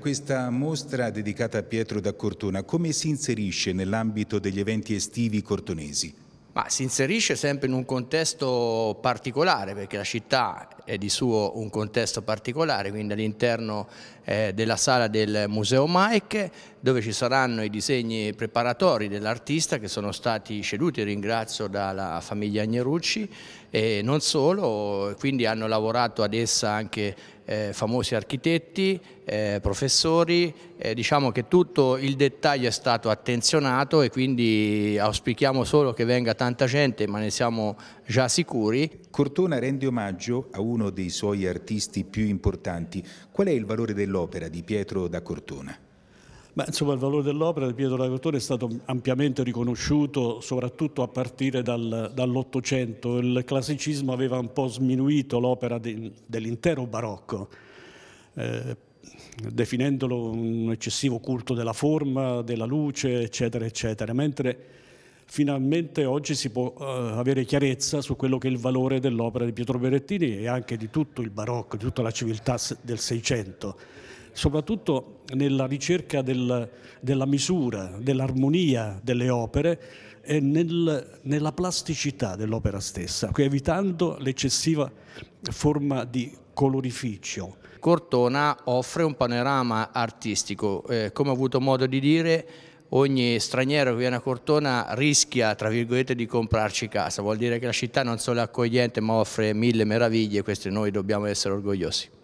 questa mostra dedicata a Pietro da Cortona come si inserisce nell'ambito degli eventi estivi cortonesi? Ma si inserisce sempre in un contesto particolare perché la città è di suo un contesto particolare, quindi all'interno eh, della sala del Museo Mike dove ci saranno i disegni preparatori dell'artista che sono stati ceduti, ringrazio, dalla famiglia Agnerucci e non solo, quindi hanno lavorato ad essa anche eh, famosi architetti, eh, professori, eh, diciamo che tutto il dettaglio è stato attenzionato e quindi auspichiamo solo che venga tanta gente, ma ne siamo già sicuri. Cortona rende omaggio a uno dei suoi artisti più importanti. Qual è il valore dell'opera di Pietro da Cortona? Ma insomma il valore dell'opera di Pietro Lagortone è stato ampiamente riconosciuto soprattutto a partire dal, dall'Ottocento. Il classicismo aveva un po' sminuito l'opera de, dell'intero barocco, eh, definendolo un eccessivo culto della forma, della luce, eccetera, eccetera. Mentre finalmente oggi si può eh, avere chiarezza su quello che è il valore dell'opera di Pietro Berettini e anche di tutto il barocco, di tutta la civiltà del Seicento soprattutto nella ricerca del, della misura, dell'armonia delle opere e nel, nella plasticità dell'opera stessa, evitando l'eccessiva forma di colorificio. Cortona offre un panorama artistico, eh, come ho avuto modo di dire ogni straniero che viene a Cortona rischia tra virgolette di comprarci casa, vuol dire che la città non solo è accogliente ma offre mille meraviglie e queste noi dobbiamo essere orgogliosi.